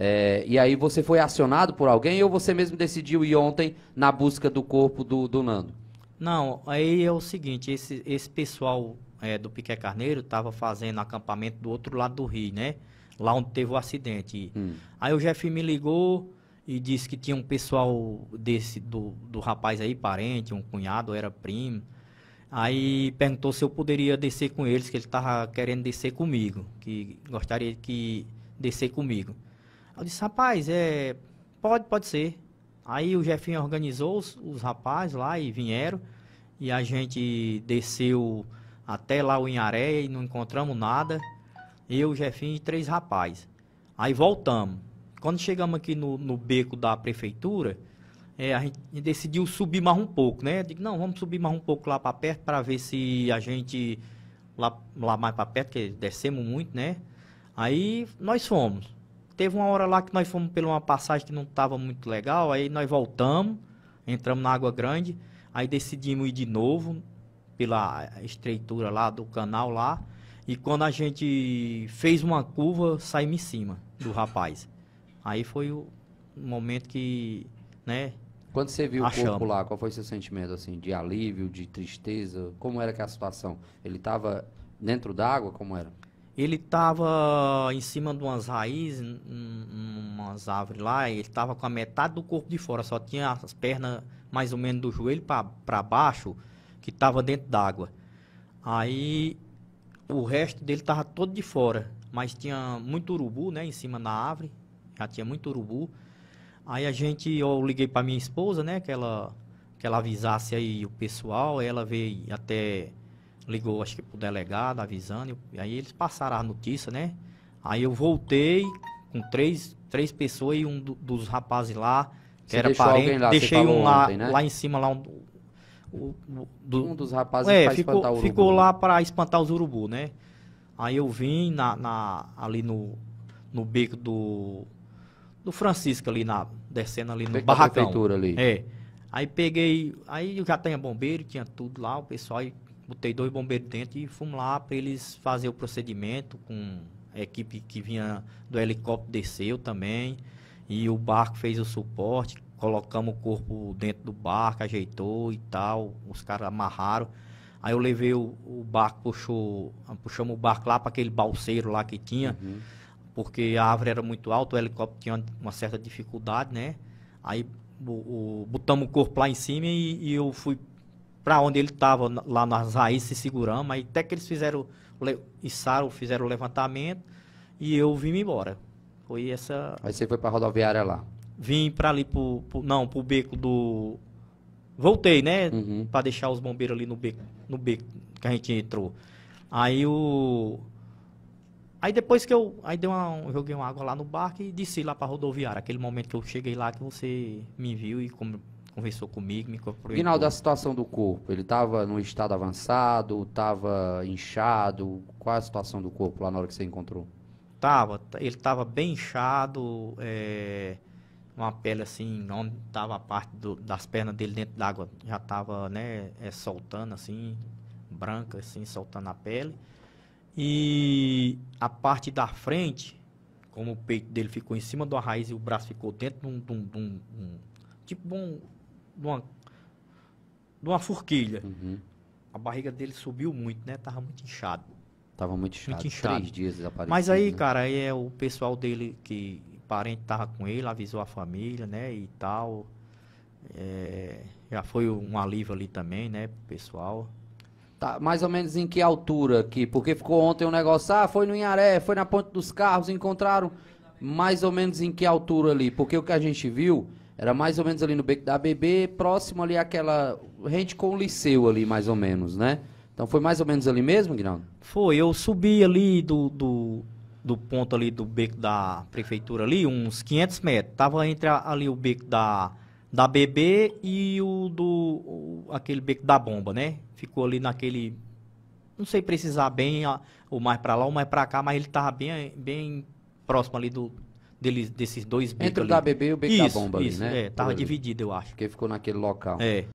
É, e aí você foi acionado por alguém ou você mesmo decidiu ir ontem na busca do corpo do, do Nando? Não, aí é o seguinte, esse, esse pessoal é, do Piqué Carneiro estava fazendo acampamento do outro lado do rio, né? Lá onde teve o acidente. Hum. Aí o Jeff me ligou e disse que tinha um pessoal desse, do, do rapaz aí, parente, um cunhado, era primo. Aí perguntou se eu poderia descer com eles, que ele estava querendo descer comigo, que gostaria que descer comigo. Eu disse, rapaz, é, pode, pode ser. Aí o Jefinho organizou os, os rapazes lá e vieram. E a gente desceu até lá o Inharé e não encontramos nada. Eu, o Jefinho e três rapazes. Aí voltamos. Quando chegamos aqui no, no beco da prefeitura, é, a gente decidiu subir mais um pouco, né? Digo, não, vamos subir mais um pouco lá para perto para ver se a gente lá, lá mais para perto, que descemos muito, né? Aí nós fomos. Teve uma hora lá que nós fomos por uma passagem que não estava muito legal, aí nós voltamos, entramos na Água Grande, aí decidimos ir de novo pela estreitura lá do canal lá. E quando a gente fez uma curva, saímos em cima do rapaz. Aí foi o momento que, né? Quando você viu achamos. o corpo lá, qual foi seu sentimento assim, de alívio, de tristeza? Como era que é a situação? Ele estava dentro d'água, como era? Ele estava em cima de umas raízes, umas árvores lá, ele estava com a metade do corpo de fora, só tinha as pernas mais ou menos do joelho para baixo, que estava dentro d'água. Aí o resto dele estava todo de fora, mas tinha muito urubu, né, em cima da árvore, já tinha muito urubu. Aí a gente, eu liguei para minha esposa, né, que ela, que ela avisasse aí o pessoal, ela veio até ligou, acho que pro delegado, avisando. E aí eles passaram a notícia, né? Aí eu voltei com três, três pessoas e um do, dos rapazes lá, que Você era parente. Lá, deixei um lá, ontem, né? lá em cima, lá um, o, do, um dos rapazes é, ficou, ficou né? lá para espantar os urubu, né? Aí eu vim na, na, ali no, no beco do, do Francisco, ali na, descendo ali no beco barracão. Da ali. É. Aí peguei, aí já tinha bombeiro, tinha tudo lá, o pessoal, aí botei dois bombeiros dentro e fomos lá para eles fazer o procedimento com a equipe que vinha do helicóptero desceu também e o barco fez o suporte, colocamos o corpo dentro do barco, ajeitou e tal, os caras amarraram. Aí eu levei o, o barco, puxou, puxamos o barco lá para aquele balseiro lá que tinha, uhum. porque a árvore era muito alta, o helicóptero tinha uma certa dificuldade, né? Aí o, o, botamos o corpo lá em cima e, e eu fui para onde ele estava, lá nas raízes, se segurando, mas até que eles fizeram, içaram, fizeram o levantamento e eu vim embora. Foi essa. Aí você foi para rodoviária lá? Vim para ali, pro, pro, não, para o beco do. Voltei, né? Uhum. Para deixar os bombeiros ali no beco, no beco que a gente entrou. Aí o. Aí depois que eu. Aí dei uma, joguei uma água lá no barco e desci lá para rodoviária. Aquele momento que eu cheguei lá que você me viu e como conversou comigo, me corroborou. Final da situação do corpo, ele estava num estado avançado, estava inchado, qual é a situação do corpo lá na hora que você encontrou? Tava, ele estava bem inchado, é, uma pele assim, onde tava a parte do, das pernas dele dentro d'água, já estava né, é, soltando assim, branca assim, soltando a pele. E a parte da frente, como o peito dele ficou em cima da raiz e o braço ficou dentro de um, de um, de um, tipo de um tipo um, de uma, de uma forquilha. Uhum. A barriga dele subiu muito, né? Tava muito inchado. Tava muito inchado. Muito inchado. Três dias apareceu Mas aí, né? cara, aí é o pessoal dele que parente tava com ele, avisou a família, né? E tal. É, já foi um alívio ali também, né, pessoal. Tá, mais ou menos em que altura aqui? Porque ficou ontem um negócio, ah, foi no Inharé, foi na Ponte dos Carros, encontraram mais ou menos em que altura ali? Porque o que a gente viu era mais ou menos ali no beco da ABB, próximo ali àquela. rente com o liceu ali, mais ou menos, né? Então foi mais ou menos ali mesmo, Guinaldo? Foi, eu subi ali do, do, do ponto ali do beco da prefeitura ali, uns 500 metros. Tava entre ali o beco da, da BB e o do o, aquele beco da bomba, né? Ficou ali naquele não sei precisar bem, o mais para lá ou mais para cá, mas ele tava bem bem próximo ali do deles, desses dois bicos Entre o da BB e o bico da isso, bomba isso, ali, né? É, tava dividido, eu acho. Porque ficou naquele local. É.